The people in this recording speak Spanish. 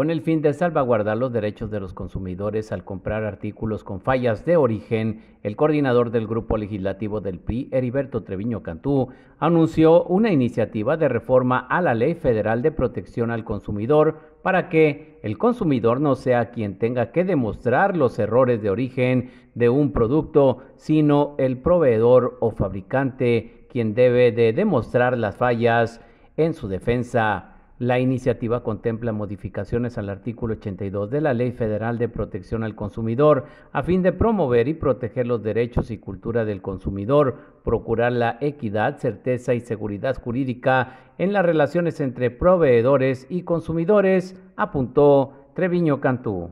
con el fin de salvaguardar los derechos de los consumidores al comprar artículos con fallas de origen, el coordinador del grupo legislativo del PRI, Heriberto Treviño Cantú, anunció una iniciativa de reforma a la Ley Federal de Protección al Consumidor para que el consumidor no sea quien tenga que demostrar los errores de origen de un producto, sino el proveedor o fabricante quien debe de demostrar las fallas en su defensa. La iniciativa contempla modificaciones al artículo 82 de la Ley Federal de Protección al Consumidor a fin de promover y proteger los derechos y cultura del consumidor, procurar la equidad, certeza y seguridad jurídica en las relaciones entre proveedores y consumidores, apuntó Treviño Cantú.